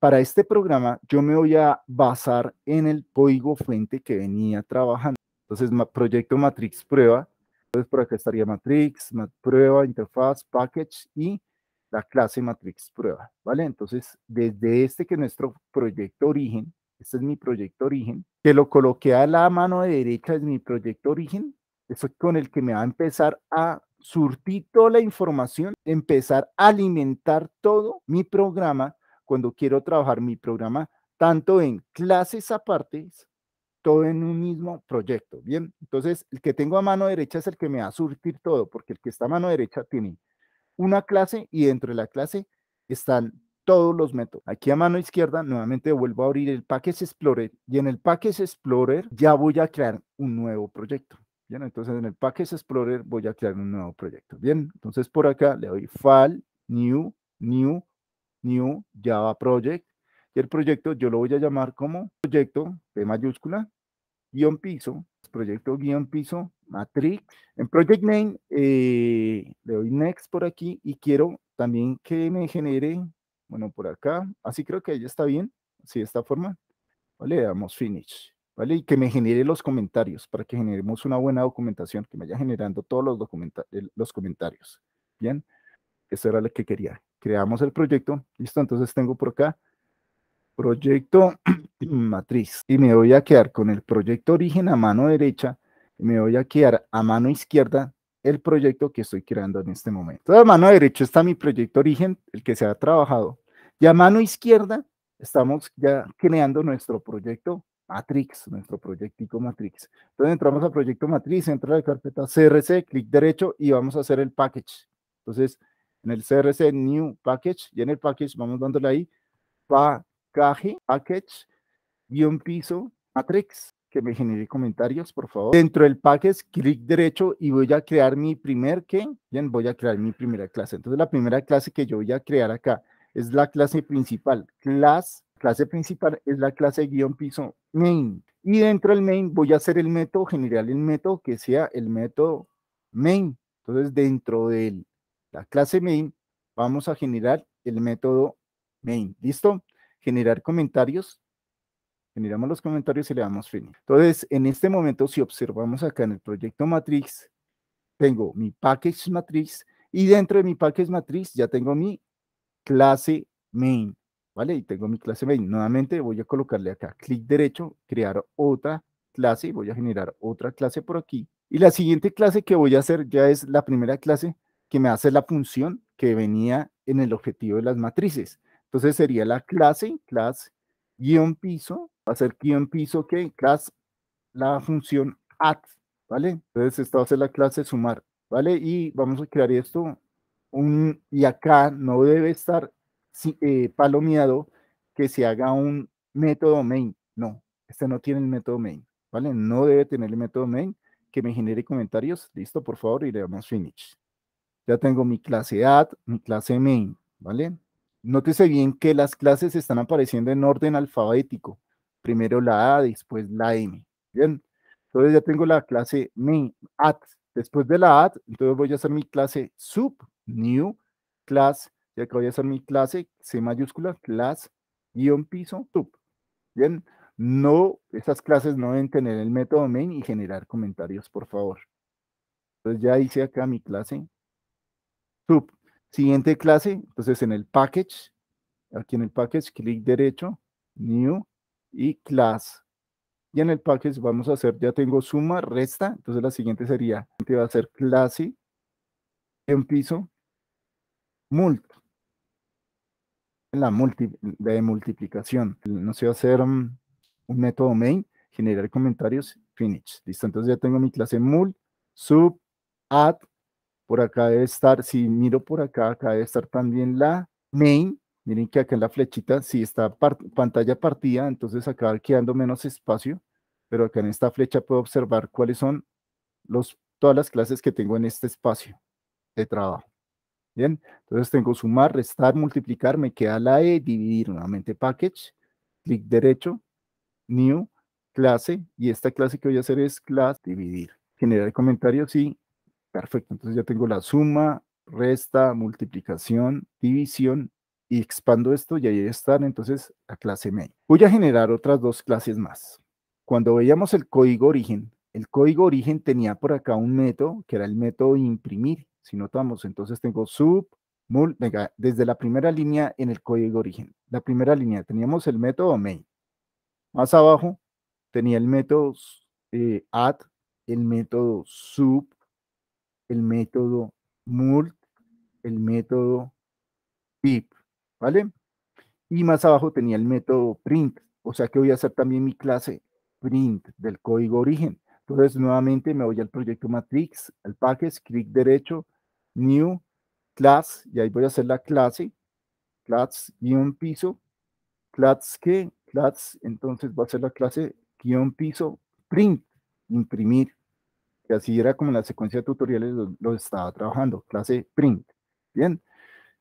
Para este programa yo me voy a basar en el código fuente que venía trabajando. Entonces, proyecto matrix prueba. Entonces, por acá estaría matrix, mat prueba, interfaz, package y la clase matrix prueba. ¿Vale? Entonces, desde este que es nuestro proyecto origen, este es mi proyecto origen, que lo coloqué a la mano de derecha es mi proyecto origen, eso es con el que me va a empezar a surtir toda la información, empezar a alimentar todo mi programa cuando quiero trabajar mi programa, tanto en clases aparte, todo en un mismo proyecto. Bien, entonces el que tengo a mano derecha es el que me va a surtir todo, porque el que está a mano derecha tiene una clase y dentro de la clase están todos los métodos. Aquí a mano izquierda nuevamente vuelvo a abrir el Package Explorer y en el Package Explorer ya voy a crear un nuevo proyecto. Bien, entonces en el Package Explorer voy a crear un nuevo proyecto. Bien, entonces por acá le doy File, New, New, New Java Project. Y el proyecto yo lo voy a llamar como proyecto P mayúscula, guión piso, proyecto guión piso, matrix. En Project Name eh, le doy Next por aquí y quiero también que me genere, bueno, por acá, así creo que ya está bien, así de esta forma. Vale, le damos Finish. ¿Vale? Y que me genere los comentarios para que generemos una buena documentación, que me vaya generando todos los, documenta los comentarios. Bien, eso era lo que quería creamos el proyecto, listo, entonces tengo por acá proyecto matriz y me voy a quedar con el proyecto origen a mano derecha me voy a quedar a mano izquierda el proyecto que estoy creando en este momento. Entonces, a mano derecha está mi proyecto origen, el que se ha trabajado, y a mano izquierda estamos ya creando nuestro proyecto Matrix, nuestro proyectico Matrix. Entonces entramos al proyecto Matrix, entra la carpeta CRC, clic derecho y vamos a hacer el package. Entonces en el CRC New Package, y en el package vamos dándole ahí package, package, guión piso, matrix, que me genere comentarios, por favor. Dentro del package, clic derecho y voy a crear mi primer, que Bien, voy a crear mi primera clase. Entonces, la primera clase que yo voy a crear acá es la clase principal. Class, clase principal es la clase guión piso main. Y dentro del main voy a hacer el método, generar el método que sea el método main. Entonces, dentro del la clase main, vamos a generar el método main. ¿Listo? Generar comentarios. Generamos los comentarios y le damos fin. Entonces, en este momento, si observamos acá en el proyecto Matrix, tengo mi package matrix y dentro de mi package matrix ya tengo mi clase main, ¿vale? Y tengo mi clase main. Nuevamente voy a colocarle acá clic derecho, crear otra clase, y voy a generar otra clase por aquí. Y la siguiente clase que voy a hacer ya es la primera clase que me hace la función que venía en el objetivo de las matrices. Entonces sería la clase, class, guión piso, va a ser guión piso que class, la función add, ¿vale? Entonces esta va a ser la clase sumar, ¿vale? Y vamos a crear esto, y acá no debe estar eh, palomeado que se haga un método main, no, este no tiene el método main, ¿vale? No debe tener el método main que me genere comentarios, listo, por favor, y le damos finish ya tengo mi clase add, mi clase main, ¿vale? Nótese bien que las clases están apareciendo en orden alfabético. Primero la A, después la M. Bien, entonces ya tengo la clase main, add. Después de la add, entonces voy a hacer mi clase sub, new, class, ya acá voy a hacer mi clase C mayúscula, class, guión piso, sub. Bien, no, esas clases no deben tener el método main y generar comentarios, por favor. Entonces ya hice acá mi clase sub. Siguiente clase, entonces en el package, aquí en el package, clic derecho, new y class. Y en el package vamos a hacer, ya tengo suma, resta, entonces la siguiente sería, este va a hacer clase, en piso, mult. La, multi, de multiplicación, no a hacer mm, un método main, generar comentarios, finish. Listo, entonces ya tengo mi clase mult, sub, add, por acá debe estar, si miro por acá, acá debe estar también la main. Miren que acá en la flechita, si está pantalla partida, entonces acá quedando menos espacio, pero acá en esta flecha puedo observar cuáles son los, todas las clases que tengo en este espacio de trabajo. Bien, entonces tengo sumar, restar, multiplicar, me queda la E, dividir nuevamente package, clic derecho, new, clase, y esta clase que voy a hacer es class dividir. Generar comentarios sí, Perfecto, entonces ya tengo la suma, resta, multiplicación, división y expando esto y ahí están entonces la clase main. Voy a generar otras dos clases más. Cuando veíamos el código origen, el código origen tenía por acá un método que era el método imprimir. Si notamos, entonces tengo sub, mul, venga, desde la primera línea en el código origen. La primera línea teníamos el método main. Más abajo tenía el método eh, add, el método sub, el método MULT, el método PIP, ¿vale? Y más abajo tenía el método PRINT, o sea que voy a hacer también mi clase PRINT del código origen. Entonces, nuevamente me voy al proyecto Matrix, al package, clic derecho, New, Class, y ahí voy a hacer la clase, Class, guión piso, Class que, Class, entonces va a ser la clase guión piso, print, imprimir que así era como la secuencia de tutoriales lo, estaba trabajando, clase print, bien,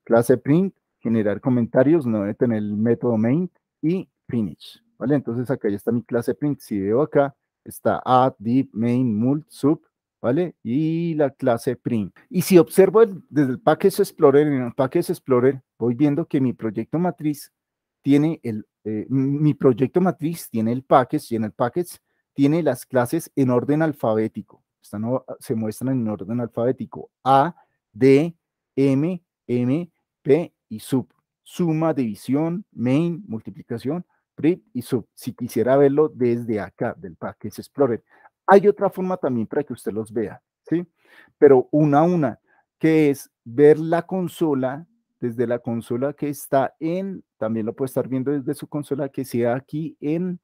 clase print, generar comentarios, no debe tener el método main y finish, ¿vale? Entonces acá ya está mi clase print, si veo acá, está add, deep, main, mult, sub, ¿vale? Y la clase print. Y si observo desde el Package Explorer, en el Package Explorer, voy viendo que mi proyecto matriz tiene el, eh, mi proyecto matriz tiene el package y en el package tiene las clases en orden alfabético, están, se muestran en orden alfabético A, D, M, M, P y sub. Suma, división, main, multiplicación, print y sub. Si quisiera verlo desde acá, del Package Explorer. Hay otra forma también para que usted los vea, ¿sí? Pero una a una, que es ver la consola desde la consola que está en, también lo puede estar viendo desde su consola que sea aquí en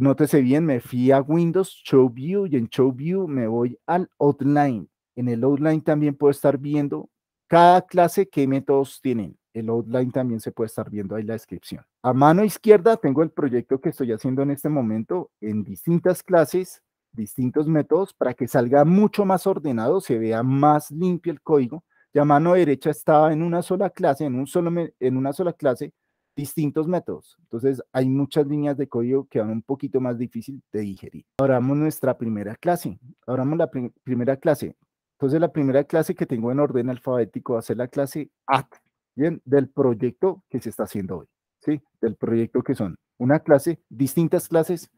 nótese bien, me fui a Windows, Show View, y en Show View me voy al Outline. En el Outline también puedo estar viendo cada clase qué métodos tienen. El Outline también se puede estar viendo ahí la descripción. A mano izquierda tengo el proyecto que estoy haciendo en este momento en distintas clases, distintos métodos para que salga mucho más ordenado, se vea más limpio el código. Y mano derecha estaba en una sola clase, en, un solo, en una sola clase, distintos métodos. Entonces, hay muchas líneas de código que van un poquito más difícil de digerir. Abramos nuestra primera clase. Abramos la primera clase. Entonces, la primera clase que tengo en orden alfabético va a ser la clase AT, ¿bien? Del proyecto que se está haciendo hoy, ¿sí? Del proyecto que son una clase, distintas clases,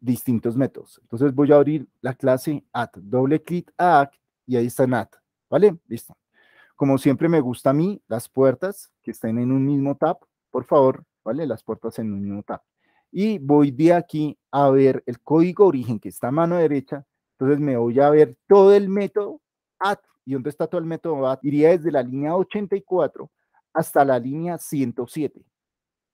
distintos métodos. Entonces, voy a abrir la clase AT. Doble clic a AT y ahí está en AT, ¿vale? Listo. Como siempre me gusta a mí, las puertas que estén en un mismo tab, por favor, ¿vale? Las puertas en un mismo tab. Y voy de aquí a ver el código origen que está a mano derecha. Entonces me voy a ver todo el método at. ¿Y dónde está todo el método at? Iría desde la línea 84 hasta la línea 107.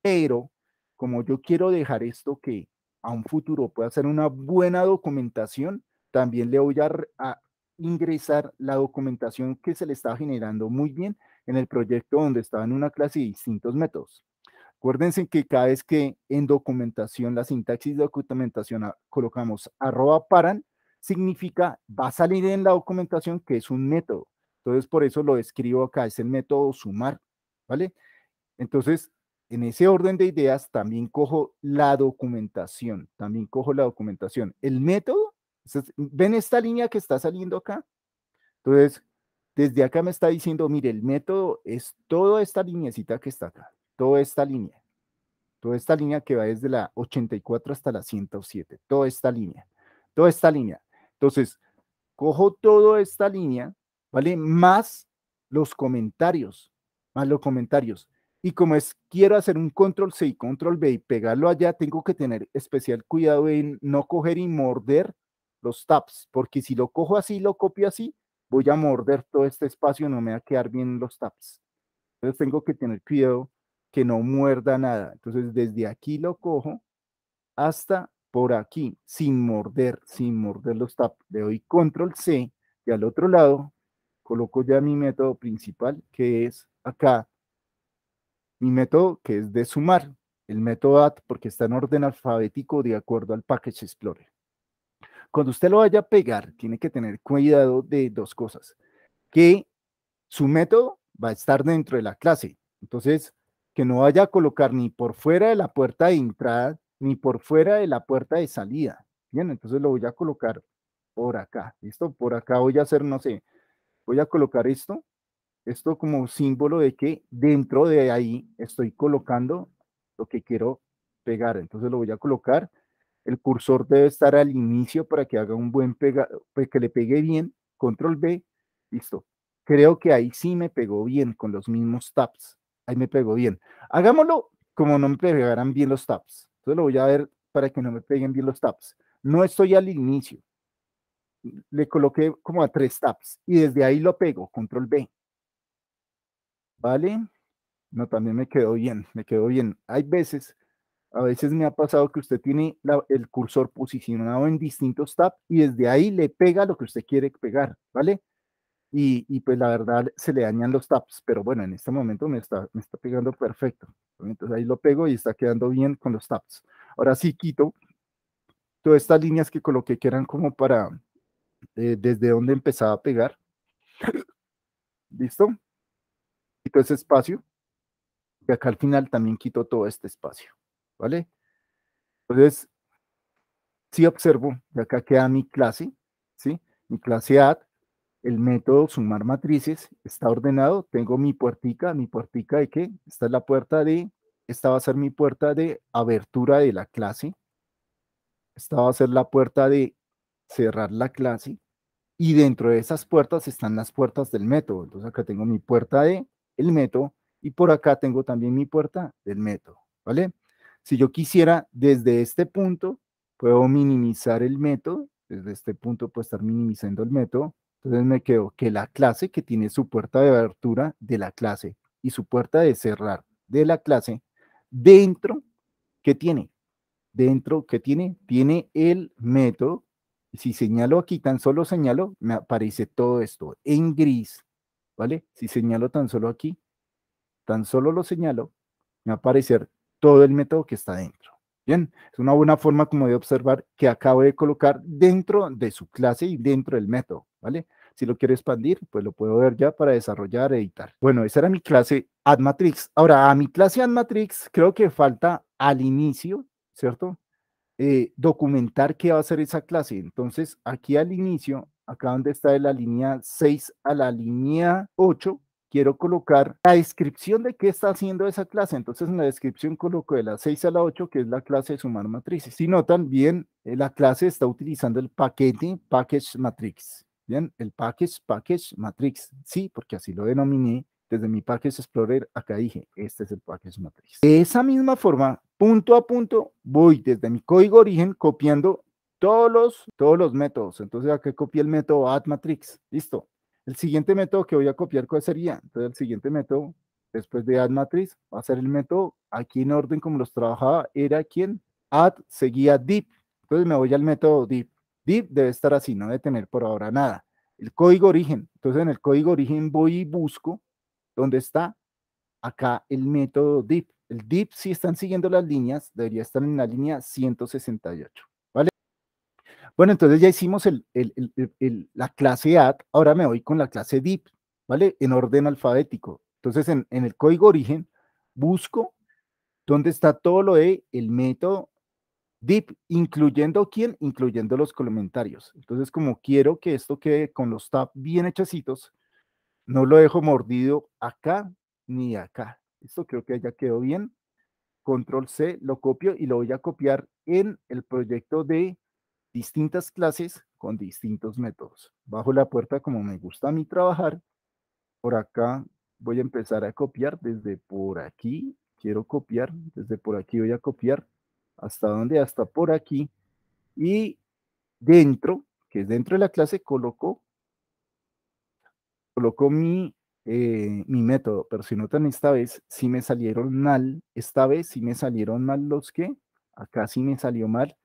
Pero como yo quiero dejar esto que a un futuro pueda ser una buena documentación, también le voy a ingresar la documentación que se le está generando muy bien en el proyecto donde estaba en una clase y distintos métodos. Acuérdense que cada vez que en documentación, la sintaxis de documentación colocamos arroba paran, significa va a salir en la documentación que es un método. Entonces, por eso lo escribo acá, es el método sumar, ¿vale? Entonces, en ese orden de ideas, también cojo la documentación, también cojo la documentación. El método, ¿ven esta línea que está saliendo acá? Entonces, desde acá me está diciendo, mire, el método es toda esta lineecita que está acá, toda esta línea, toda esta línea que va desde la 84 hasta la 107, toda esta línea, toda esta línea. Entonces, cojo toda esta línea, ¿vale? Más los comentarios, más los comentarios. Y como es, quiero hacer un control C y control B y pegarlo allá, tengo que tener especial cuidado en no coger y morder los tabs, porque si lo cojo así, lo copio así, voy a morder todo este espacio, no me va a quedar bien los taps. Entonces tengo que tener cuidado que no muerda nada. Entonces desde aquí lo cojo hasta por aquí, sin morder, sin morder los taps. Le doy control C y al otro lado coloco ya mi método principal que es acá. Mi método que es de sumar, el método add porque está en orden alfabético de acuerdo al Package Explorer. Cuando usted lo vaya a pegar, tiene que tener cuidado de dos cosas. Que su método va a estar dentro de la clase. Entonces, que no vaya a colocar ni por fuera de la puerta de entrada, ni por fuera de la puerta de salida. Bien, entonces lo voy a colocar por acá. ¿Listo? Por acá voy a hacer, no sé, voy a colocar esto. Esto como símbolo de que dentro de ahí estoy colocando lo que quiero pegar. Entonces lo voy a colocar el cursor debe estar al inicio para que haga un buen pega, pues que le pegue bien, control B, listo. Creo que ahí sí me pegó bien con los mismos tabs, ahí me pegó bien. Hagámoslo como no me pegarán bien los tabs, entonces lo voy a ver para que no me peguen bien los tabs. No estoy al inicio, le coloqué como a tres tabs y desde ahí lo pego, control B. ¿Vale? No, también me quedó bien, me quedó bien. Hay veces a veces me ha pasado que usted tiene el cursor posicionado en distintos tabs y desde ahí le pega lo que usted quiere pegar, ¿vale? Y, pues la verdad se le dañan los tabs, pero bueno, en este momento me está, me está pegando perfecto. Entonces ahí lo pego y está quedando bien con los tabs. Ahora sí quito todas estas líneas que coloqué que eran como para eh, desde donde empezaba a pegar. ¿Listo? Quito ese espacio y acá al final también quito todo este espacio. ¿vale? Entonces, si observo, acá queda mi clase, ¿sí? Mi clase add, el método sumar matrices está ordenado, tengo mi puertica, mi puertica de qué? Esta es la puerta de, esta va a ser mi puerta de abertura de la clase, esta va a ser la puerta de cerrar la clase, y dentro de esas puertas están las puertas del método, entonces acá tengo mi puerta de el método, y por acá tengo también mi puerta del método, ¿vale? Si yo quisiera desde este punto, puedo minimizar el método, desde este punto puedo estar minimizando el método, entonces me quedo que la clase que tiene su puerta de abertura de la clase y su puerta de cerrar de la clase, dentro, ¿qué tiene? Dentro, ¿qué tiene? Tiene el método. Si señalo aquí, tan solo señalo, me aparece todo esto en gris, ¿vale? Si señalo tan solo aquí, tan solo lo señalo, me va a aparecer todo el método que está dentro. Bien, es una buena forma como de observar que acabo de colocar dentro de su clase y dentro del método, ¿vale? Si lo quiero expandir, pues lo puedo ver ya para desarrollar, editar. Bueno, esa era mi clase AdMatrix. Ahora, a mi clase AdMatrix creo que falta al inicio, ¿cierto? Eh, documentar qué va a ser esa clase. Entonces, aquí al inicio, acá donde está de la línea 6 a la línea 8, quiero colocar la descripción de qué está haciendo esa clase. Entonces, en la descripción coloco de la 6 a la 8, que es la clase de sumar matrices. Si notan bien, eh, la clase está utilizando el paquete package matrix. Bien, el package package matrix. Sí, porque así lo denominé desde mi Package Explorer, acá dije, este es el Package Matrix. De esa misma forma, punto a punto, voy desde mi código origen copiando todos los, todos los métodos. Entonces acá copié el método add matrix. Listo. El siguiente método que voy a copiar, ¿cuál sería? Entonces, el siguiente método, después de add matriz, va a ser el método, aquí en orden como los trabajaba, era quien add seguía deep Entonces, me voy al método deep deep debe estar así, no debe tener por ahora nada. El código origen. Entonces, en el código origen voy y busco dónde está acá el método deep El deep si están siguiendo las líneas, debería estar en la línea 168. Bueno, entonces ya hicimos la clase add. ahora me voy con la clase deep ¿vale? En orden alfabético. Entonces, en, el código origen, busco dónde está todo lo de el método deep incluyendo quién, incluyendo los comentarios. Entonces, como quiero que esto quede con los tab bien hechecitos, no lo dejo mordido acá ni acá. Esto creo que ya quedó bien. Control C, lo copio y lo voy a copiar en el proyecto de distintas clases con distintos métodos. Bajo la puerta, como me gusta a mí trabajar, por acá voy a empezar a copiar desde por aquí. Quiero copiar, desde por aquí voy a copiar. ¿Hasta dónde? Hasta por aquí. Y dentro, que es dentro de la clase, coloco, coloco mi, eh, mi método. Pero si notan, esta vez si me salieron mal. Esta vez si me salieron mal los que. Acá sí me salió mal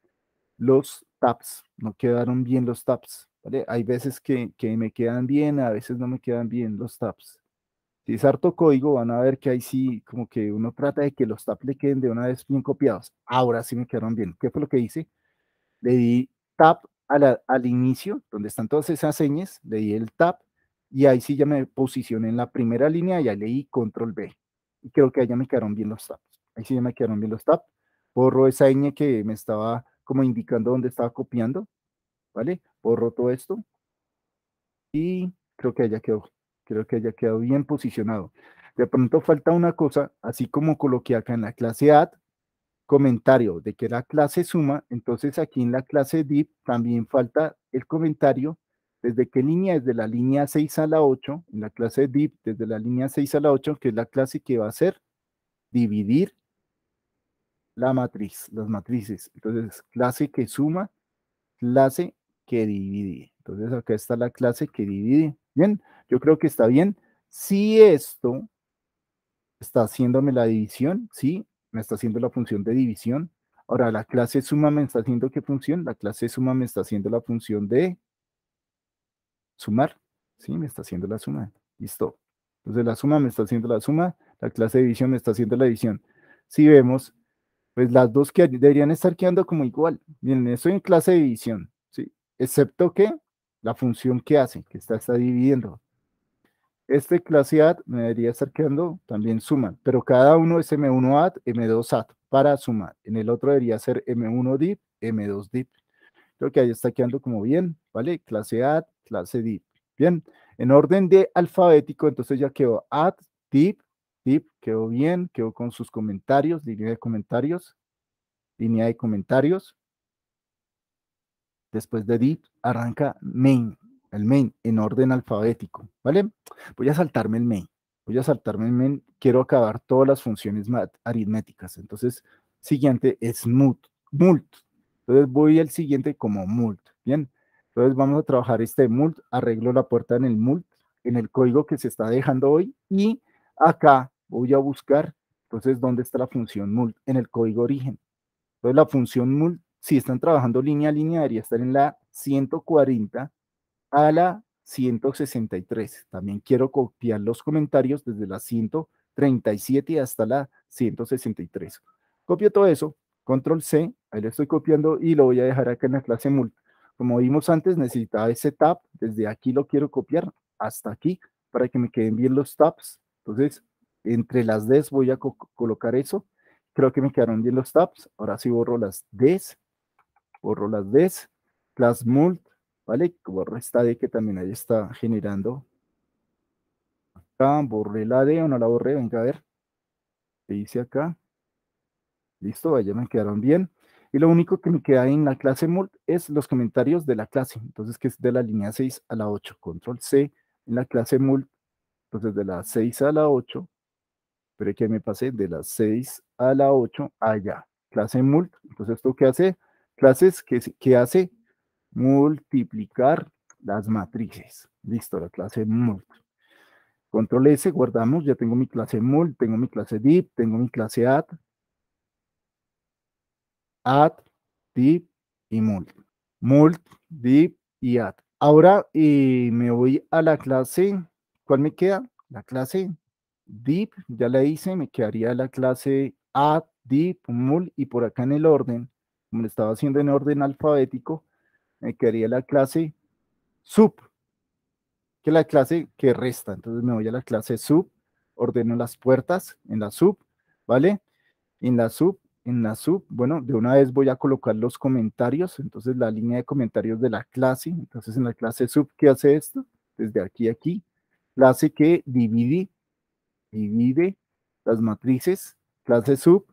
los tabs, no quedaron bien los tabs. ¿vale? Hay veces que, que, me quedan bien, a veces no me quedan bien los tabs. Si es harto código, van a ver que ahí sí, como que uno trata de que los tabs le queden de una vez bien copiados. Ahora sí me quedaron bien. ¿Qué fue lo que hice? Le di tap al inicio, donde están todas esas señas, le di el tab y ahí sí ya me posicioné en la primera línea y ahí leí control B. Y creo que ahí ya me quedaron bien los tabs. Ahí sí ya me quedaron bien los tabs. Borro esa ñ que me estaba como indicando dónde estaba copiando, ¿vale? Borro todo esto y creo que haya quedó, creo que haya quedado bien posicionado. De pronto falta una cosa, así como coloqué acá en la clase add, comentario de que era clase suma, entonces aquí en la clase div también falta el comentario desde qué línea, desde la línea 6 a la 8, en la clase div, desde la línea 6 a la 8, que es la clase que va a ser, dividir la matriz, las matrices. Entonces, clase que suma, clase que divide. Entonces, acá está la clase que divide. Bien, yo creo que está bien. Si esto está haciéndome la división, sí, me está haciendo la función de división. Ahora, la clase suma me está haciendo qué función? La clase suma me está haciendo la función de sumar. Sí, me está haciendo la suma. Listo. Entonces, la suma me está haciendo la suma, la clase de división me está haciendo la división. Si vemos, pues las dos que deberían estar quedando como igual. Bien, estoy en clase de división, ¿sí? Excepto que la función que hace, que está, está dividiendo. Este clase add me debería estar quedando también suma, pero cada uno es M1 add, M2 add para sumar. En el otro debería ser M1 dip, M2 DIP. Creo que ahí está quedando como bien, ¿vale? Clase add, clase dip. Bien, en orden de alfabético, entonces ya quedó add, dip. Dip quedó bien, quedó con sus comentarios, línea de comentarios, línea de comentarios. Después de dip, arranca main, el main en orden alfabético, ¿vale? Voy a saltarme el main, voy a saltarme el main, quiero acabar todas las funciones aritméticas. Entonces, siguiente es mult, mult. Entonces voy al siguiente como mult, ¿bien? Entonces vamos a trabajar este mult, arreglo la puerta en el mult, en el código que se está dejando hoy y acá voy a buscar, entonces, ¿dónde está la función mult? En el código origen. Entonces, la función mult, si están trabajando línea a línea, debería estar en la 140 a la 163. También quiero copiar los comentarios desde la 137 hasta la 163. Copio todo eso, control C, ahí lo estoy copiando y lo voy a dejar acá en la clase mult. Como vimos antes, necesitaba ese tab, desde aquí lo quiero copiar hasta aquí para que me queden bien los tabs. Entonces, entre las des voy a colocar eso. Creo que me quedaron bien los tabs. Ahora sí borro las des, borro las des, class mult, ¿vale? Borro esta de que también ahí está generando. Acá, borré la D no la borré, venga a ver. Le hice acá. Listo, ya me quedaron bien. Y lo único que me queda en la clase mult es los comentarios de la clase. Entonces, que es de la línea 6 a la 8. Control C en la clase mult. Entonces, pues de la 6 a la 8 que me pase de las 6 a la 8 allá. Clase mult. Entonces, ¿esto qué hace? Clases que, que hace multiplicar las matrices. Listo, la clase mult. Control S, guardamos, ya tengo mi clase mult, tengo mi clase DIP. tengo mi clase add, add, Dip y mult. Mult, Dip y add. Ahora y eh, me voy a la clase, ¿cuál me queda? La clase deep, ya le hice, me quedaría la clase add, deep, mul, y por acá en el orden, como lo estaba haciendo en orden alfabético, me quedaría la clase sub, que es la clase que resta. Entonces me voy a la clase sub, ordeno las puertas en la sub, ¿vale? En la sub, en la sub, bueno, de una vez voy a colocar los comentarios, entonces la línea de comentarios de la clase, entonces en la clase sub, ¿qué hace esto? Desde aquí a aquí, clase que dividí divide las matrices, clase sub,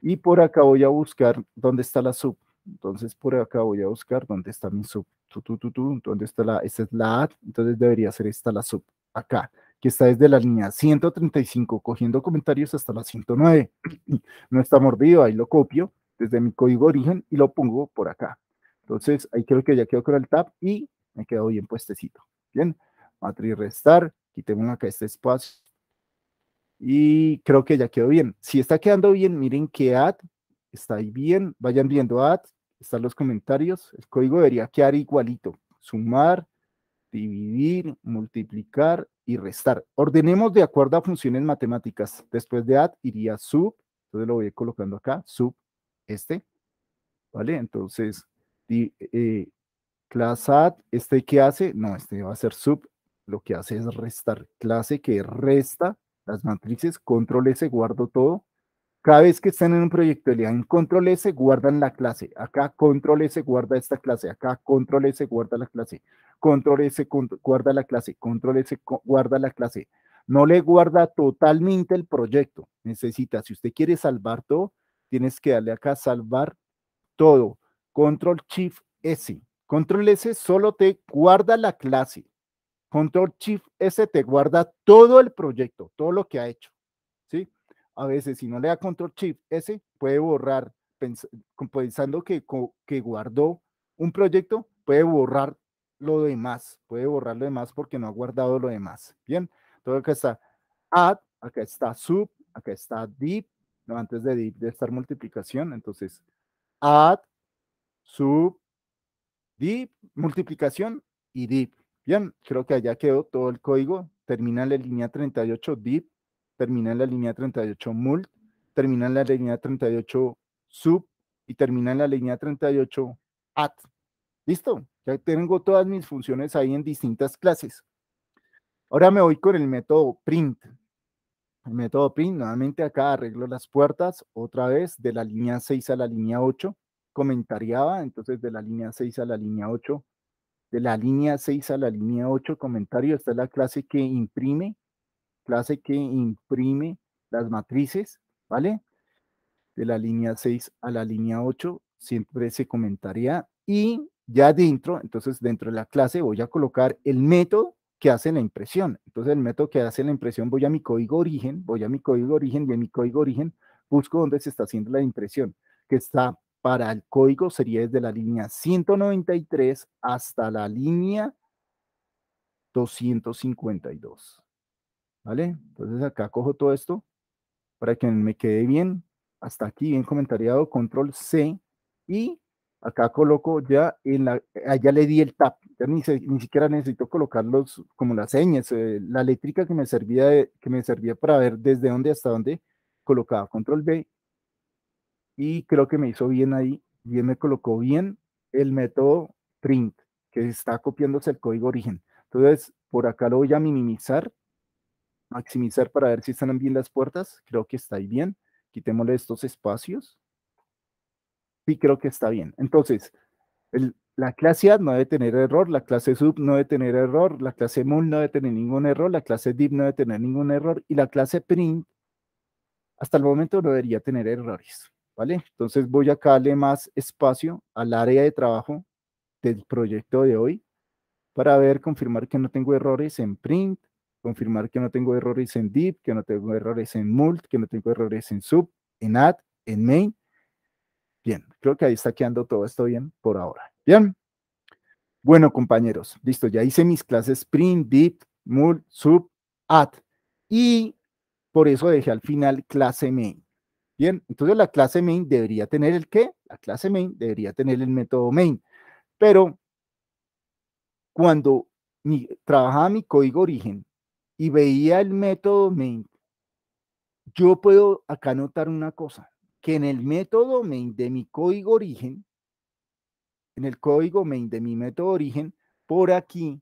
y por acá voy a buscar dónde está la sub. Entonces, por acá voy a buscar dónde está mi sub. Tu, ¿Dónde está la? Esta es la entonces debería ser esta la sub. Acá, que está desde la línea 135, cogiendo comentarios hasta la 109. No está mordido, ahí lo copio desde mi código origen y lo pongo por acá. Entonces, ahí creo que ya quedó con el tab y me quedo bien puestecito. Bien, matriz restar, tengo acá este espacio y creo que ya quedó bien. Si está quedando bien, miren que add. está ahí bien, vayan viendo add. están los comentarios, el código debería quedar igualito, sumar, dividir, multiplicar y restar. Ordenemos de acuerdo a funciones matemáticas. Después de add iría sub, entonces lo voy colocando acá, sub este, ¿vale? Entonces, eh, clase add, ¿este qué hace? No, este va a ser sub, lo que hace es restar. Clase que resta las matrices, control S, guardo todo. Cada vez que están en un proyecto dan control S, guardan la clase. Acá control S guarda esta clase. Acá control S guarda la clase. Control S guarda la clase. Control S guarda la clase. No le guarda totalmente el proyecto. Necesita, si usted quiere salvar todo, tienes que darle acá salvar todo. Control Shift S. Control S solo te guarda la clase. Control Shift S te guarda todo el proyecto, todo lo que ha hecho. ¿sí? A veces, si no le da Control Shift S, puede borrar, pensando que, guardó un proyecto, puede borrar lo demás, puede borrar lo demás porque no ha guardado lo demás. Bien, Entonces, acá está add, acá está sub, acá está Deep. no, antes de Deep de estar multiplicación, entonces add, sub, Deep, multiplicación y Deep. Bien, creo que allá quedó todo el código. Termina la línea 38 div, termina la línea 38 mult, termina la línea 38 sub y termina la línea 38 at. Listo, ya tengo todas mis funciones ahí en distintas clases. Ahora me voy con el método print. El método print, nuevamente acá arreglo las puertas, otra vez de la línea 6 a la línea 8, comentariaba, entonces de la línea 6 a la línea 8, de la línea 6 a la línea 8 comentario, está la clase que imprime, clase que imprime las matrices, ¿vale? De la línea 6 a la línea 8 siempre se comentaría y ya dentro, entonces dentro de la clase voy a colocar el método que hace la impresión. Entonces el método que hace la impresión, voy a mi código origen, voy a mi código origen y en mi código origen busco dónde se está haciendo la impresión, que está para el código sería desde la línea 193 hasta la línea 252. ¿Vale? Entonces acá cojo todo esto para que me quede bien. Hasta aquí bien comentariado, control C. Y acá coloco ya, en la, allá ah, le di el tap. ni, ni siquiera necesito colocarlos como las señas, eh, la eléctrica que me, servía que me servía para ver desde dónde hasta dónde colocaba control B y creo que me hizo bien ahí, bien me colocó bien el método print, que está copiándose el código origen. Entonces, por acá lo voy a minimizar, maximizar para ver si están bien las puertas. Creo que está ahí bien. Quitémosle estos espacios. Sí, creo que está bien. Entonces, la clase add no debe tener error, la clase sub no debe tener error, la clase mul no debe tener ningún error, la clase div no debe tener ningún error y la clase print hasta el momento no debería tener errores. ¿vale? Entonces voy a darle más espacio al área de trabajo del proyecto de hoy para ver, confirmar que no tengo errores en print, confirmar que no tengo errores en deep, que no tengo errores en mult, que no tengo errores en sub, en add, en main. Bien, creo que ahí está quedando todo esto bien por ahora. Bien. Bueno, compañeros, listo, ya hice mis clases print, deep, mult, sub, add. Y por eso dejé al final clase main. Bien, entonces la clase main debería tener el qué? La clase main debería tener el método main. Pero cuando trabajaba mi código origen y veía el método main, yo puedo acá notar una cosa, que en el método main de mi código origen, en el código main de mi método origen, por aquí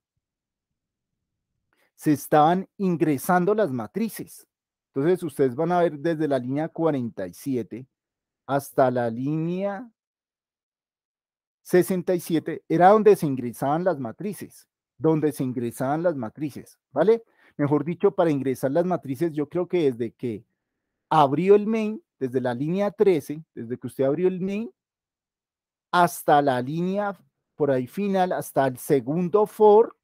se estaban ingresando las matrices. Entonces, ustedes van a ver desde la línea 47 hasta la línea 67, era donde se ingresaban las matrices, donde se ingresaban las matrices, ¿vale? Mejor dicho, para ingresar las matrices, yo creo que desde que abrió el main, desde la línea 13, desde que usted abrió el main, hasta la línea por ahí final, hasta el segundo for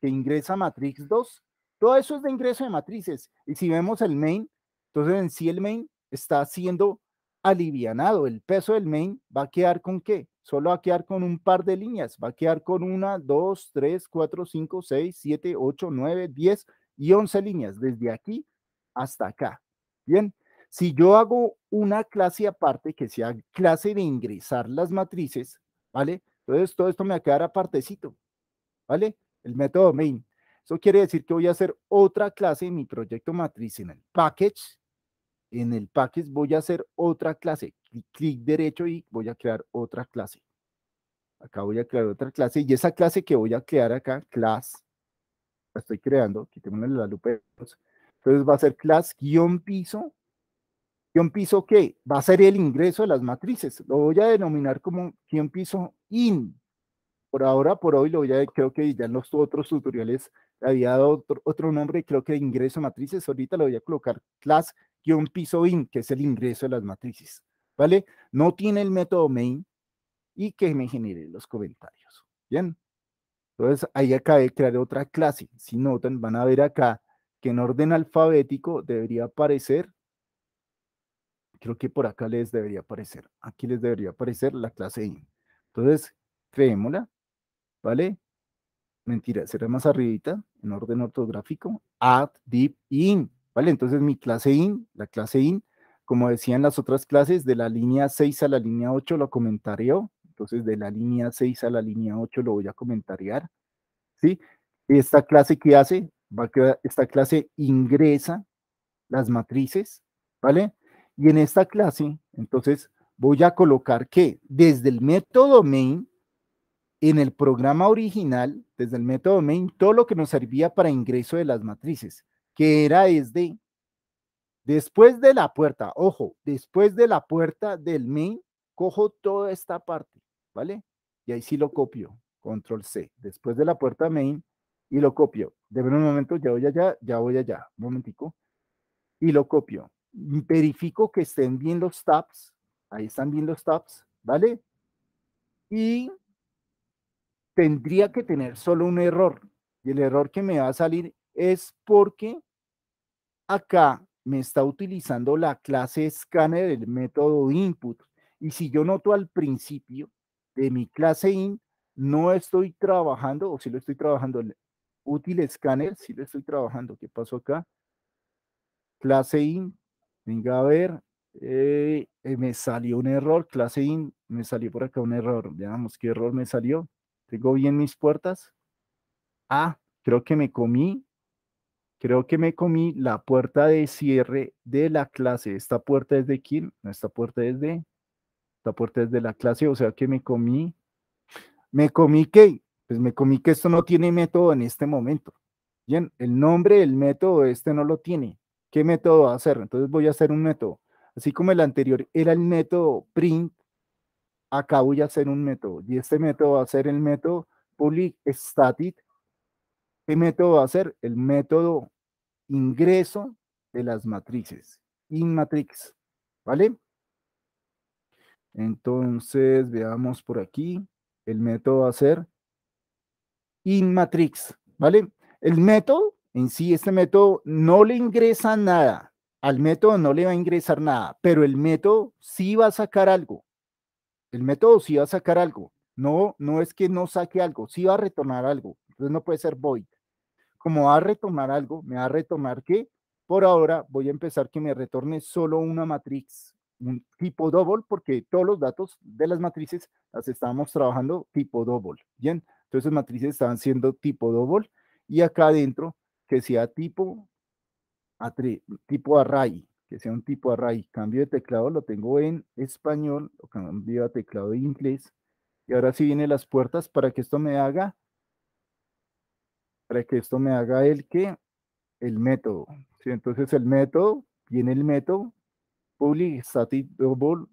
que ingresa matrix 2, todo eso es de ingreso de matrices. Y si vemos el main, entonces en sí el main está siendo alivianado. El peso del main va a quedar con qué? Solo va a quedar con un par de líneas. Va a quedar con una, dos, tres, cuatro, cinco, seis, siete, ocho, nueve, diez y once líneas desde aquí hasta acá. Bien, si yo hago una clase aparte que sea clase de ingresar las matrices, ¿vale? Entonces todo esto me va a quedar apartecito, ¿vale? El método main. Eso quiere decir que voy a hacer otra clase en mi proyecto matriz en el package. En el package voy a hacer otra clase. Clic, derecho y voy a crear otra clase. Acá voy a crear otra clase y esa clase que voy a crear acá, class, la estoy creando, quitémosle la lupa. Entonces va a ser class guión piso. Guión piso que va a ser el ingreso de las matrices. Lo voy a denominar como guión piso in. Por ahora, por hoy, lo voy a, creo que ya en los otros tutoriales había dado otro, otro nombre, creo que ingreso matrices, ahorita lo voy a colocar class-piso in, que es el ingreso de las matrices, ¿vale? No tiene el método main y que me genere los comentarios, ¿bien? Entonces, ahí acá de crear otra clase. Si notan, van a ver acá que en orden alfabético debería aparecer, creo que por acá les debería aparecer, aquí les debería aparecer la clase in. Entonces, creémosla, ¿vale? mentira, será más arribita, en orden ortográfico, Add deep in, ¿vale? Entonces mi clase in, la clase in, como decían las otras clases, de la línea 6 a la línea 8 lo comentario, entonces de la línea 6 a la línea 8 lo voy a comentariar, ¿sí? Esta clase que hace, va a, esta clase ingresa las matrices, ¿vale? Y en esta clase, entonces, voy a colocar que desde el método main, en el programa original, desde el método main, todo lo que nos servía para ingreso de las matrices, que era desde después de la puerta, ojo, después de la puerta del main, cojo toda esta parte, ¿vale? Y ahí sí lo copio, control C, después de la puerta main y lo copio. De un momento, ya voy allá, ya voy allá, un momentico, y lo copio. Verifico que estén bien los tabs, ahí están bien los tabs, ¿vale? Y tendría que tener solo un error. Y el error que me va a salir es porque acá me está utilizando la clase scanner del método input. Y si yo noto al principio de mi clase in, no estoy trabajando, o si lo estoy trabajando, el útil scanner, si lo estoy trabajando, ¿qué pasó acá? Clase in, venga a ver, eh, eh, me salió un error, clase in, me salió por acá un error, veamos qué error me salió. ¿Tengo bien mis puertas? Ah, creo que me comí, creo que me comí la puerta de cierre de la clase. ¿Esta puerta es de quién? esta puerta es de, esta puerta es de la clase, o sea que me comí, me comí que, pues me comí que esto no tiene método en este momento. Bien, el nombre el método este no lo tiene. ¿Qué método va a hacer? Entonces voy a hacer un método. Así como el anterior era el método print, acabo de hacer un método y este método va a ser el método public static. ¿Qué método va a ser? El método ingreso de las matrices, in matrix, ¿vale? Entonces, veamos por aquí, el método va a ser in matrix, ¿vale? El método en sí, este método no le ingresa nada, al método no le va a ingresar nada, pero el método sí va a sacar algo, el método sí va a sacar algo. No, no es que no saque algo, sí va a retornar algo. Entonces no puede ser void. Como va a retornar algo, me va a retornar que por ahora voy a empezar que me retorne solo una matriz, un tipo double, porque todos los datos de las matrices las estábamos trabajando tipo double. Bien, entonces las matrices estaban siendo tipo double y acá adentro que sea tipo, tipo array que sea un tipo array. Cambio de teclado, lo tengo en español, lo cambio a teclado inglés. Y ahora sí viene las puertas para que esto me haga, para que esto me haga el que, el método. ¿sí? Entonces el método, viene el método, public static double,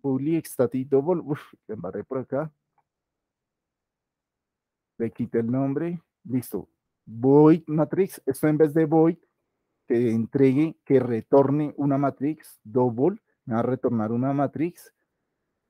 public static double, uff, embarré por acá. Le quité el nombre, listo. Void matrix, esto en vez de void, que entregue, que retorne una matrix double, me va a retornar una matrix,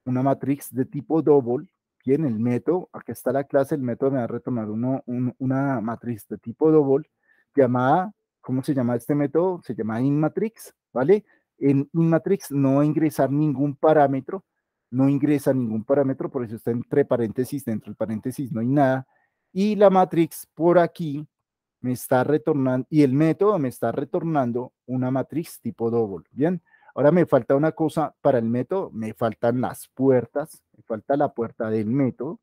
una matrix de tipo double, tiene el método, aquí está la clase, el método me va a retornar uno, una matriz de tipo double, llamada, ¿cómo se llama este método? Se llama inmatrix, ¿vale? En inmatrix no ingresar ningún parámetro, no ingresa ningún parámetro, por eso está entre paréntesis, dentro del paréntesis no hay nada, y la matrix por aquí me está retornando, y el método me está retornando una matriz tipo doble, ¿bien? Ahora me falta una cosa para el método, me faltan las puertas, me falta la puerta del método,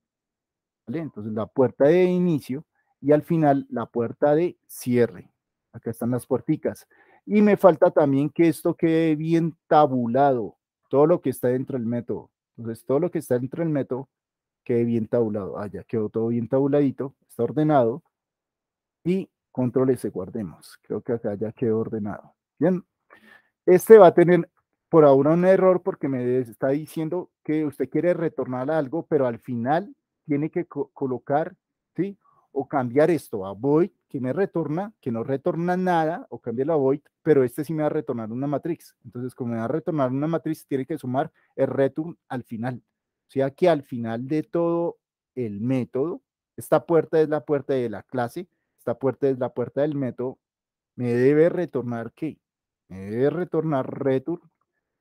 ¿vale? Entonces la puerta de inicio y al final la puerta de cierre. Acá están las puerticas. Y me falta también que esto quede bien tabulado, todo lo que está dentro del método. Entonces todo lo que está dentro del método quede bien tabulado. Ah, ya quedó todo bien tabuladito, está ordenado y controles y guardemos. Creo que acá ya quedó ordenado. Bien, este va a tener por ahora un error porque me está diciendo que usted quiere retornar algo, pero al final tiene que colocar, ¿sí? O cambiar esto a void, que me retorna, que no retorna nada, o cambia la void, pero este sí me va a retornar una matriz. Entonces, como me va a retornar una matriz, tiene que sumar el return al final. O sea que al final de todo el método, esta puerta es la puerta de la clase, esta puerta es la puerta del método, me debe retornar qué? Me debe retornar return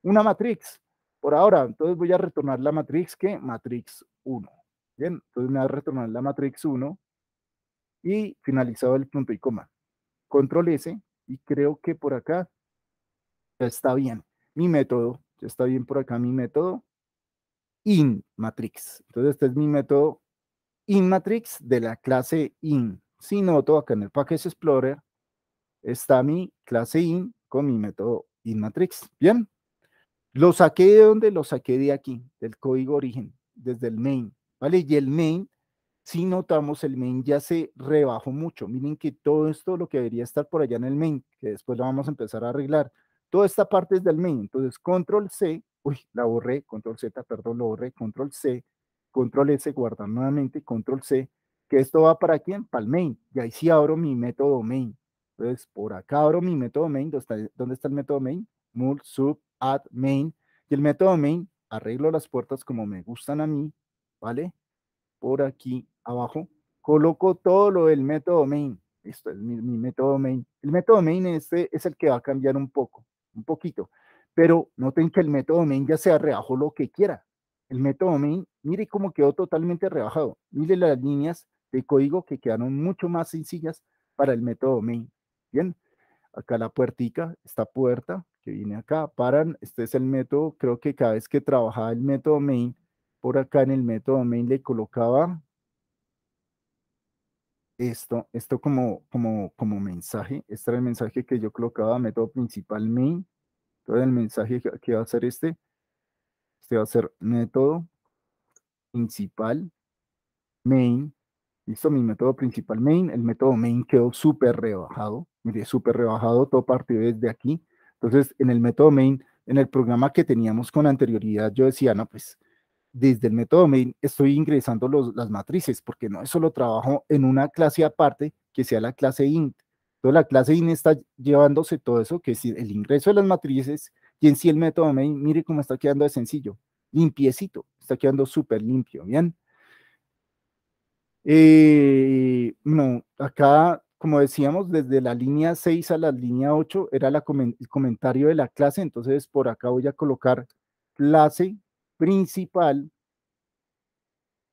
una matrix. Por ahora, entonces voy a retornar la matrix que matrix 1. Bien, entonces me va a retornar la matrix 1 y finalizado el punto y coma. Control S y creo que por acá está bien. Mi método, ya está bien por acá mi método in matrix. Entonces este es mi método in matrix de la clase in si noto acá en el Package Explorer, está mi clase in con mi método inMatrix. Bien, lo saqué de donde lo saqué de aquí, del código origen, desde el main, ¿vale? Y el main, si notamos, el main ya se rebajó mucho. Miren que todo esto, lo que debería estar por allá en el main, que después lo vamos a empezar a arreglar. Toda esta parte es del main, entonces control C, uy, la borré, control Z, perdón, lo borré, control C, control S, guardar nuevamente, control C, que esto va para quién, para el main, y ahí sí abro mi método main. Entonces, por acá abro mi método main, ¿dónde está, el método main? Mul, sub, add, main, y el método main, arreglo las puertas como me gustan a mí, ¿vale? Por aquí abajo, coloco todo lo del método main, esto es mi, método main. El método main este es el que va a cambiar un poco, un poquito, pero noten que el método main ya se rebajó lo que quiera. El método main, mire cómo quedó totalmente rebajado. Miren las líneas de código que quedaron mucho más sencillas para el método main. Bien, acá la puertica, esta puerta que viene acá, paran, este es el método, creo que cada vez que trabajaba el método main, por acá en el método main le colocaba esto, esto como, como, como mensaje, este era el mensaje que yo colocaba, método principal main, entonces el mensaje que va a ser este, este va a ser método principal main Listo, mi método principal main, el método main quedó súper rebajado, mire, súper rebajado, todo partido desde aquí. Entonces, en el método main, en el programa que teníamos con anterioridad, yo decía, no, pues, desde el método main estoy ingresando los, las matrices, porque no eso lo trabajo en una clase aparte, que sea la clase int. Entonces, la clase int está llevándose todo eso, que es el ingreso de las matrices, y en sí el método main, mire cómo está quedando de sencillo, limpiecito, está quedando súper limpio, ¿bien? Eh, no, acá, como decíamos, desde la línea 6 a la línea 8 era la el comentario de la clase, entonces por acá voy a colocar clase principal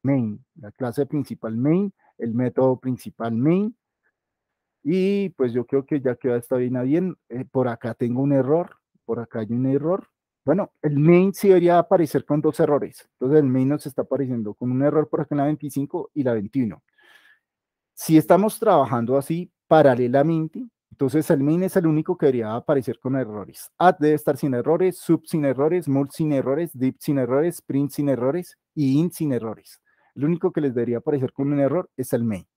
main, la clase principal main, el método principal main, y pues yo creo que ya queda esta vaina bien. Eh, por acá tengo un error, por acá hay un error. Bueno, el main sí debería aparecer con dos errores. Entonces el main nos está apareciendo con un error por acá en la 25 y la 21. Si estamos trabajando así paralelamente, entonces el main es el único que debería aparecer con errores. Add debe estar sin errores, sub sin errores, mult sin errores, Dip sin errores, print sin errores y int sin errores. El único que les debería aparecer con un error es el main.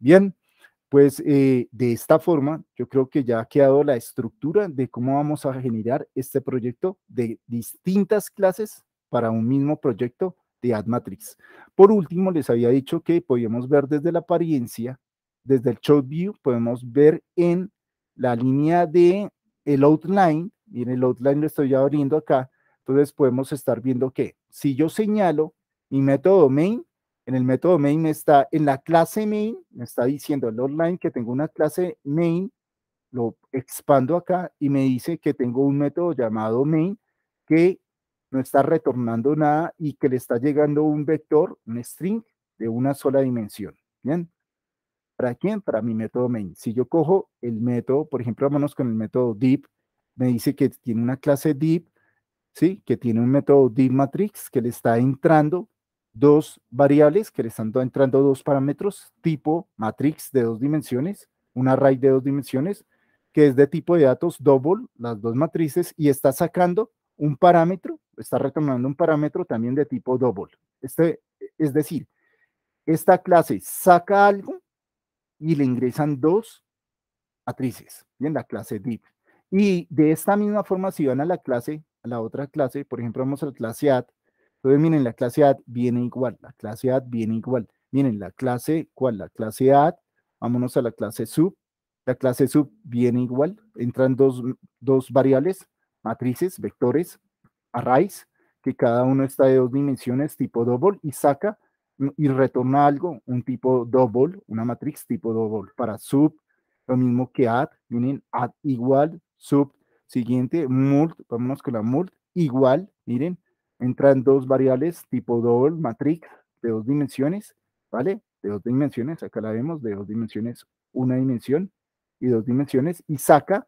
Bien, pues eh, de esta forma, yo creo que ya ha quedado la estructura de cómo vamos a generar este proyecto de distintas clases para un mismo proyecto de AdMatrix. Por último, les había dicho que podíamos ver desde la apariencia, desde el Show view, podemos ver en la línea de el outline, y en el outline lo estoy abriendo acá, entonces podemos estar viendo que si yo señalo mi método main, en el método main me está, en la clase main, me está diciendo el online que tengo una clase main, lo expando acá y me dice que tengo un método llamado main que no está retornando nada y que le está llegando un vector, un string de una sola dimensión. ¿Bien? ¿Para quién? Para mi método main. Si yo cojo el método, por ejemplo, vámonos con el método deep me dice que tiene una clase deep ¿sí? Que tiene un método deep matrix que le está entrando dos variables que le están entrando dos parámetros, tipo matrix de dos dimensiones, un array de dos dimensiones, que es de tipo de datos double, las dos matrices, y está sacando un parámetro, está retomando un parámetro también de tipo double. Este, es decir, esta clase saca algo y le ingresan dos matrices, bien, la clase div. Y de esta misma forma, si van a la clase, a la otra clase, por ejemplo, vamos a la clase add, entonces, miren, la clase ad viene igual, la clase ad viene igual. Miren, la clase, ¿cuál? La clase ad vámonos a la clase sub. La clase sub viene igual, entran dos, variables, matrices, vectores, arrays, que cada uno está de dos dimensiones, tipo double, y saca y retorna algo, un tipo double, una matriz tipo double. Para sub, lo mismo que add, miren, add igual, sub, siguiente, mult, vámonos con la mult, igual, miren, en dos variables tipo double, matrix de dos dimensiones, ¿vale? De dos dimensiones, acá la vemos, de dos dimensiones, una dimensión y dos dimensiones, y saca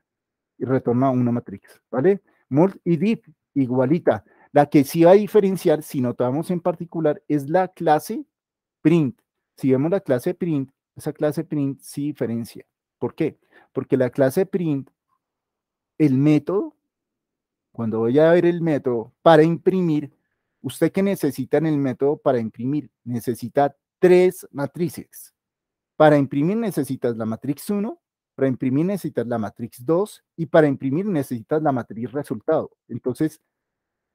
y retorna una matrix, ¿vale? Mult y div, igualita. La que sí va a diferenciar, si notamos en particular, es la clase print. Si vemos la clase print, esa clase print sí diferencia. ¿Por qué? Porque la clase print, el método cuando voy a ver el método para imprimir, ¿usted que necesita en el método para imprimir? Necesita tres matrices. Para imprimir necesitas la matriz 1, para imprimir necesitas la matriz 2 y para imprimir necesitas la matriz resultado. Entonces,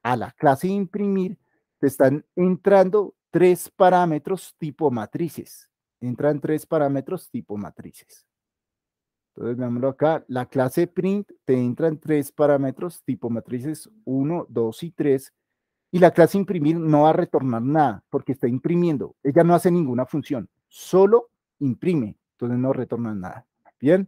a la clase imprimir te están entrando tres parámetros tipo matrices. Entran tres parámetros tipo matrices. Entonces veámoslo acá, la clase print te entra en tres parámetros, tipo matrices 1, 2 y 3, y la clase imprimir no va a retornar nada porque está imprimiendo. Ella no hace ninguna función, solo imprime, entonces no retorna nada. Bien.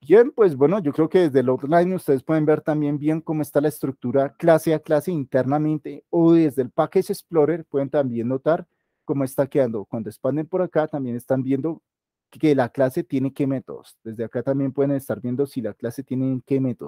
Bien, pues bueno, yo creo que desde el outline ustedes pueden ver también bien cómo está la estructura clase a clase internamente o desde el Package Explorer pueden también notar cómo está quedando. Cuando expanden por acá también están viendo que la clase tiene qué métodos. Desde acá también pueden estar viendo si la clase tiene qué métodos.